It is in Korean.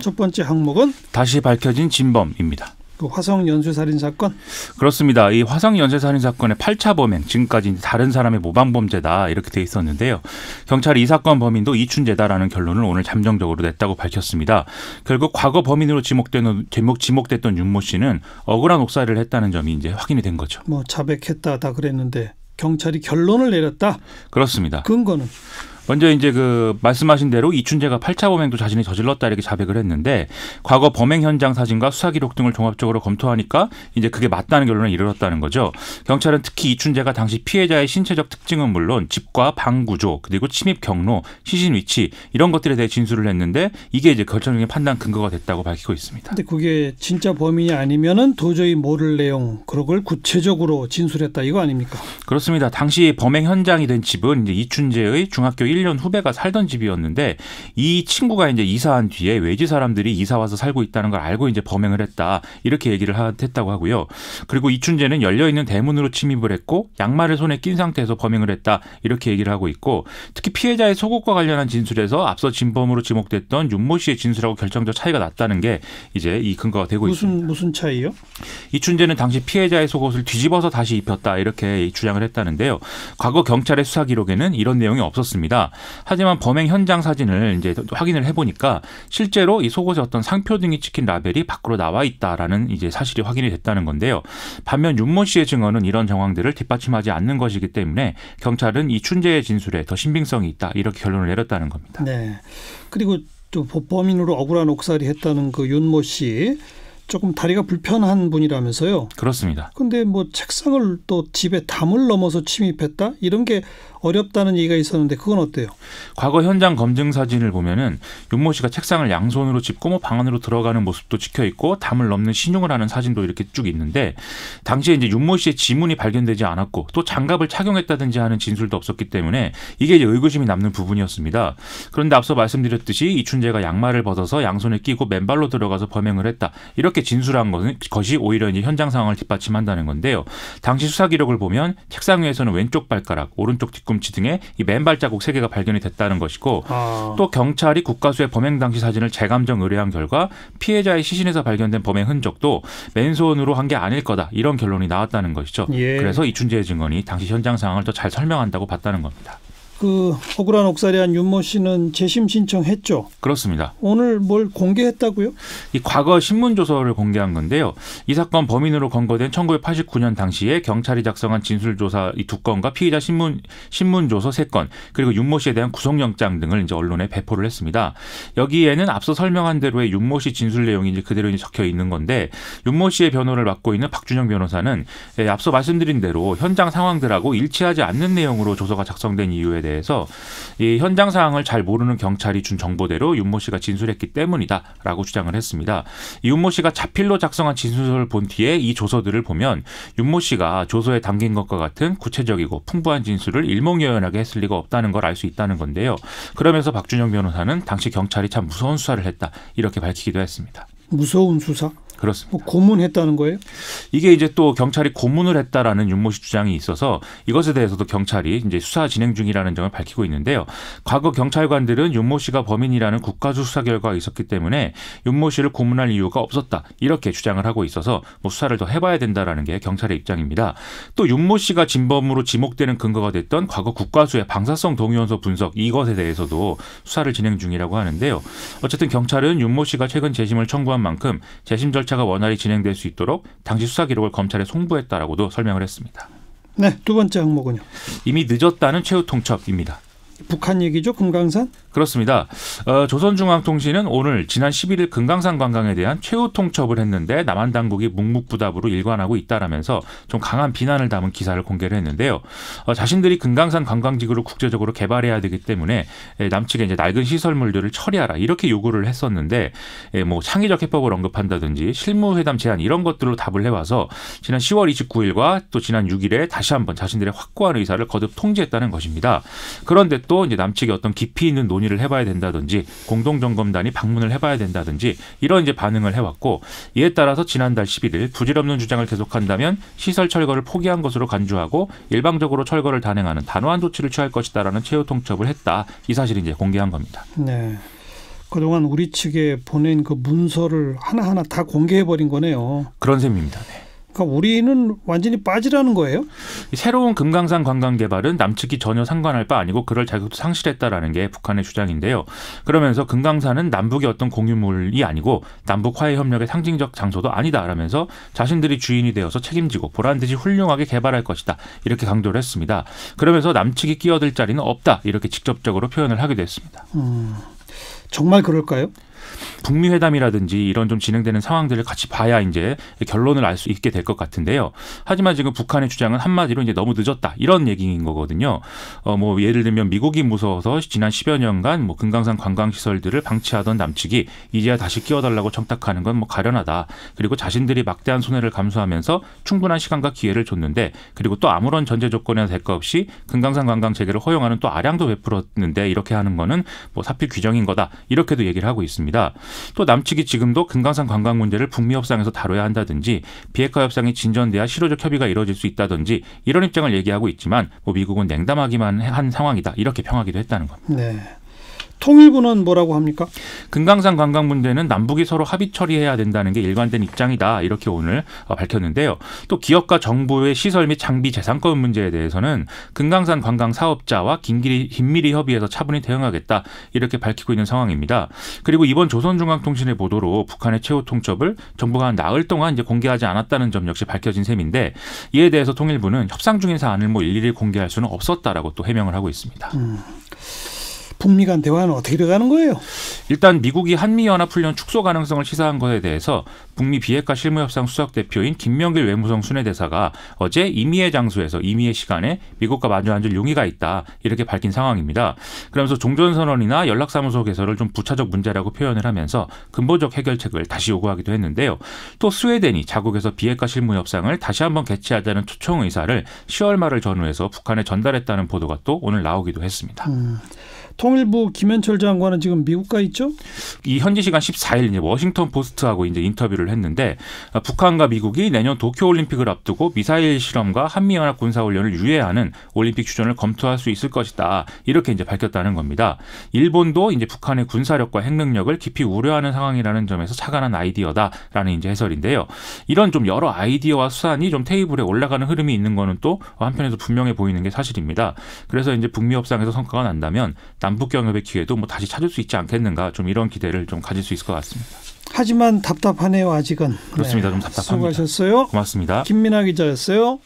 첫 번째 항목은 다시 밝혀진 진범입니다. 그 화성 연쇄살인 사건? 그렇습니다. 이 화성 연쇄살인 사건의 8차 범행, 지금까지 다른 사람의 모방범죄다 이렇게 돼 있었는데요. 경찰이 이 사건 범인도 이춘재다라는 결론을 오늘 잠정적으로 냈다고 밝혔습니다. 결국 과거 범인으로 지목된, 제목, 지목됐던 윤모 씨는 억울한 옥살이를 했다는 점이 이제 확인이 된 거죠. 뭐 자백했다 다 그랬는데 경찰이 결론을 내렸다? 그렇습니다. 근거는? 먼저 이제 그 말씀하신 대로 이춘재가 8차 범행도 자신이 저질렀다 이렇게 자백을 했는데 과거 범행 현장 사진과 수사 기록 등을 종합적으로 검토하니까 이제 그게 맞다는 결론에 이르렀다는 거죠. 경찰은 특히 이춘재가 당시 피해자의 신체적 특징은 물론 집과 방 구조 그리고 침입 경로, 시신 위치 이런 것들에 대해 진술을 했는데 이게 이제 결정적인 판단 근거가 됐다고 밝히고 있습니다. 근데 그게 진짜 범인이 아니면은 도저히 모를 내용 그걸 구체적으로 진술했다 이거 아닙니까? 그렇습니다. 당시 범행 현장이 된 집은 이제 이춘재의 중학교 1 1년 후배가 살던 집이었는데 이 친구가 이제 이사한 뒤에 외지 사람들이 이사 와서 살고 있다는 걸 알고 이제 범행을 했다. 이렇게 얘기를 했다고 하고요. 그리고 이춘재는 열려 있는 대문으로 침입을 했고 양말을 손에 낀 상태에서 범행을 했다. 이렇게 얘기를 하고 있고 특히 피해자의 속옷과 관련한 진술에서 앞서 진범으로 지목됐던 윤모 씨의 진술하고 결정적 차이가 났다는 게 이제 이 근거가 되고 무슨, 있습니다. 무슨 차이요? 이춘재는 당시 피해자의 속옷을 뒤집어서 다시 입혔다. 이렇게 주장을 했다는데요. 과거 경찰의 수사 기록에는 이런 내용이 없었습니다. 하지만 범행 현장 사진을 이제 확인을 해보니까 실제로 이속옷에 어떤 상표 등이 찍힌 라벨이 밖으로 나와 있다라는 이제 사실이 확인이 됐다는 건데요. 반면 윤모 씨의 증언은 이런 정황들을 뒷받침하지 않는 것이기 때문에 경찰은 이 춘재의 진술에 더 신빙성이 있다 이렇게 결론을 내렸다는 겁니다. 네. 그리고 또 범인으로 억울한 옥살이 했다는 그 윤 모 씨 조금 다리가 불편한 분이라면서요. 그렇습니다. 근데 뭐 책상을 또 집에 담을 넘어서 침입했다 이런 게 어렵다는 얘기가 있었는데 그건 어때요? 과거 현장 검증 사진을 보면은 윤모 씨가 책상을 양손으로 짚고 뭐 방 안으로 들어가는 모습도 찍혀 있고 담을 넘는 신용을 하는 사진도 이렇게 쭉 있는데 당시에 이제 윤모 씨의 지문이 발견되지 않았고 또 장갑을 착용했다든지 하는 진술도 없었기 때문에 이게 이제 의구심이 남는 부분이었습니다. 그런데 앞서 말씀드렸듯이 이춘재가 양말을 벗어서 양손에 끼고 맨발로 들어가서 범행을 했다 이렇게 뒤늦게 진술한 것은, 것이 오히려 이제 현장 상황을 뒷받침한다는 건데요. 당시 수사 기록을 보면 책상 위에서는 왼쪽 발가락, 오른쪽 뒤꿈치 등의 이 맨발 자국 세 개가 발견이 됐다는 것이고 아. 또 경찰이 국가수의 범행 당시 사진을 재감정 의뢰한 결과 피해자의 시신에서 발견된 범행 흔적도 맨손으로 한 게 아닐 거다 이런 결론이 나왔다는 것이죠. 예. 그래서 이춘재의 증언이 당시 현장 상황을 더 잘 설명한다고 봤다는 겁니다. 그 억울한 옥살이 한 윤모 씨는 재심 신청했죠. 그렇습니다. 오늘 뭘 공개했다고요? 이 과거 신문 조서를 공개한 건데요. 이 사건 범인으로 검거된 1989년 당시에 경찰이 작성한 진술 조사 이두 건과 피의자 신문 신문 조서 세 건 그리고 윤모 씨에 대한 구속영장 등을 이제 언론에 배포를 했습니다. 여기에는 앞서 설명한 대로의 윤모 씨 진술 내용이 이제 그대로 적혀 있는 건데 윤모 씨의 변호를 맡고 있는 박준영 변호사는 예, 앞서 말씀드린 대로 현장 상황들하고 일치하지 않는 내용으로 조서가 작성된 이유에 대해 대해서 이 현장 상황을 잘 모르는 경찰이 준 정보대로 윤모 씨가 진술했기 때문이다라고 주장을 했습니다. 윤모 씨가 자필로 작성한 진술서를 본 뒤에 이 조서들을 보면 윤모 씨가 조서에 담긴 것과 같은 구체적이고 풍부한 진술을 일목요연하게 했을 리가 없다는 걸 알 수 있다는 건데요. 그러면서 박준영 변호사는 당시 경찰이 참 무서운 수사를 했다 이렇게 밝히기도 했습니다. 무서운 수사? 그렇습니다. 뭐 고문했다는 거예요? 이게 이제 또 경찰이 고문을 했다라는 윤모씨 주장이 있어서 이것에 대해서도 경찰이 이제 수사 진행 중이라는 점을 밝히고 있는데요. 과거 경찰관들은 윤모 씨가 범인이라는 국가수 사 결과가 있었기 때문에 윤모 씨를 고문할 이유가 없었다 이렇게 주장을 하고 있어서 뭐 수사를 더 해봐야 된다라는 게 경찰의 입장입니다. 또 윤모 씨가 진범으로 지목되는 근거가 됐던 과거 국가수의 방사성 동위원소 분석 이것에 대해서도 수사를 진행 중이라고 하는데요. 어쨌든 경찰은 윤모 씨가 최근 재심을 청구한 만큼 재심 절차 절차가 원활히 진행될 수 있도록 당시 수사 기록을 검찰에 송부했다라고도 설명을 했습니다. 네, 두 번째 항목은요. 이미 늦었다는 최후 통첩입니다. 북한 얘기죠, 금강산? 그렇습니다. 어, 조선중앙통신은 오늘 지난 11일 금강산 관광에 대한 최후 통첩을 했는데 남한 당국이 묵묵부답으로 일관하고 있다라면서 좀 강한 비난을 담은 기사를 공개를 했는데요. 어, 자신들이 금강산 관광지구를 국제적으로 개발해야 되기 때문에 남측에 이제 낡은 시설물들을 처리하라 이렇게 요구를 했었는데 예, 뭐 창의적 해법을 언급한다든지 실무회담 제안 이런 것들로 답을 해와서 지난 10월 29일과 또 지난 6일에 다시 한번 자신들의 확고한 의사를 거듭 통지했다는 것입니다. 그런데 또 이제 남측이 어떤 깊이 있는 논의를 해봐야 된다든지 공동 점검단이 방문을 해봐야 된다든지 이런 이제 반응을 해왔고 이에 따라서 지난달 11일 부질없는 주장을 계속한다면 시설 철거를 포기한 것으로 간주하고 일방적으로 철거를 단행하는 단호한 조치를 취할 것이다라는 최후 통첩을 했다 이 사실을 이제 공개한 겁니다. 네. 그동안 우리 측에 보낸 그 문서를 하나하나 다 공개해버린 거네요. 그런 셈입니다. 네. 그러니까 우리는 완전히 빠지라는 거예요? 새로운 금강산 관광 개발은 남측이 전혀 상관할 바 아니고 그럴 자격도 상실했다라는 게 북한의 주장인데요. 그러면서 금강산은 남북의 어떤 공유물이 아니고 남북 화해 협력의 상징적 장소도 아니다라면서 자신들이 주인이 되어서 책임지고 보란 듯이 훌륭하게 개발할 것이다 이렇게 강조를 했습니다. 그러면서 남측이 끼어들 자리는 없다 이렇게 직접적으로 표현을 하게됐습니다 음, 정말 그럴까요? 북미 회담이라든지 이런 좀 진행되는 상황들을 같이 봐야 이제 결론을 알 수 있게 될 것 같은데요. 하지만 지금 북한의 주장은 한마디로 이제 너무 늦었다 이런 얘기인 거거든요. 어뭐 예를 들면 미국이 무서워서 지난 10여 년간 뭐 금강산 관광 시설들을 방치하던 남측이 이제야 다시 끼워달라고 청탁하는 건 뭐 가련하다. 그리고 자신들이 막대한 손해를 감수하면서 충분한 시간과 기회를 줬는데 그리고 또 아무런 전제 조건이나 대가 없이 금강산 관광 재개를 허용하는 또 아량도 베풀었는데 이렇게 하는 거는 뭐 사필 규정인 거다 이렇게도 얘기를 하고 있습니다. 또 남측이 지금도 금강산 관광 문제를 북미 협상에서 다뤄야 한다든지 비핵화 협상이 진전돼야 실효적 협의가 이뤄질수 있다든지 이런 입장을 얘기하고 있지만 뭐 미국은 냉담하기만 한 상황이다 이렇게 평하기도 했다는 겁니다. 네. 통일부는 뭐라고 합니까? 금강산 관광 문제는 남북이 서로 합의 처리해야 된다는 게 일관된 입장이다 이렇게 오늘 어, 밝혔는데요. 또 기업과 정부의 시설 및 장비 재산권 문제에 대해서는 금강산 관광 사업자와 긴밀히, 긴밀히 협의해서 차분히 대응하겠다 이렇게 밝히고 있는 상황입니다. 그리고 이번 조선중앙통신의 보도로 북한의 최후 통첩을 정부가 한 나흘 동안 이제 공개하지 않았다는 점 역시 밝혀진 셈인데 이에 대해서 통일부는 협상 중인 사안을 뭐 일일이 공개할 수는 없었다라고 또 해명을 하고 있습니다. 음. 북미 간 대화는 어떻게 돼가는 거예요? 일단 미국이 한미 연합 훈련 축소 가능성을 시사한 것에 대해서 북미 비핵화 실무협상 수석 대표인 김명길 외무성 순회대사가 어제 이미의 장소에서 이미의 시간에 미국과 마주앉을 용의가 있다 이렇게 밝힌 상황입니다. 그러면서 종전 선언이나 연락사무소 개설을 좀 부차적 문제라고 표현을 하면서 근본적 해결책을 다시 요구하기도 했는데요. 또 스웨덴이 자국에서 비핵화 실무협상을 다시 한번 개최하자는 초청 의사를 10월 말을 전후해서 북한에 전달했다는 보도가 또 오늘 나오기도 했습니다. 음. 통일부 김현철 장관은 지금 미국 가 있죠? 이 현지 시간 14일 이제 워싱턴 포스트하고 이제 인터뷰를 했는데 북한과 미국이 내년 도쿄올림픽을 앞두고 미사일 실험과 한미연합 군사훈련을 유예하는 올림픽 주전을 검토할 수 있을 것이다. 이렇게 이제 밝혔다는 겁니다. 일본도 이제 북한의 군사력과 핵능력을 깊이 우려하는 상황이라는 점에서 착안한 아이디어다라는 이제 해설인데요. 이런 좀 여러 아이디어와 수단이좀 테이블에 올라가는 흐름이 있는 거는 또 한편에서 분명해 보이는 게 사실입니다. 그래서 이제 북미 협상에서 성과가 난다면 남북 경협의 기회도 뭐 다시 찾을 수 있지 않겠는가 좀 이런 기대를 좀 가질 수 있을 것 같습니다. 하지만 답답하네요 아직은. 그렇습니다. 네. 좀 답답합니다. 수고하셨어요. 고맙습니다. 김민아 기자였어요.